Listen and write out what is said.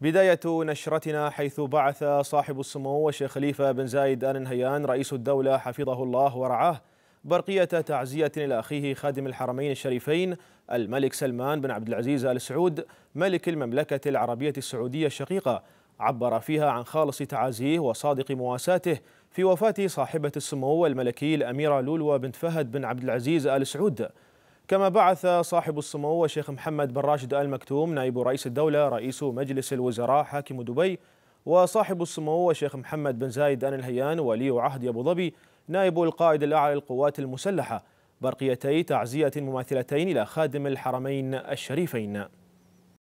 بداية نشرتنا حيث بعث صاحب السمو الشيخ خليفة بن زايد آل نهيان رئيس الدولة حفظه الله ورعاه برقية تعزية إلى أخيه خادم الحرمين الشريفين الملك سلمان بن عبد العزيز آل سعود ملك المملكة العربية السعودية الشقيقة عبر فيها عن خالص تعازيه وصادق مواساته في وفاة صاحبة السمو الملكي الأميرة لولو بنت فهد بن عبد العزيز آل سعود كما بعث صاحب السمو الشيخ محمد بن راشد آل مكتوم نائب رئيس الدولة رئيس مجلس الوزراء حاكم دبي وصاحب السمو الشيخ محمد بن زايد آل الهيان ولي عهد أبو ظبي نائب القائد الأعلى للقوات المسلحة برقيتي تعزية مماثلتين إلى خادم الحرمين الشريفين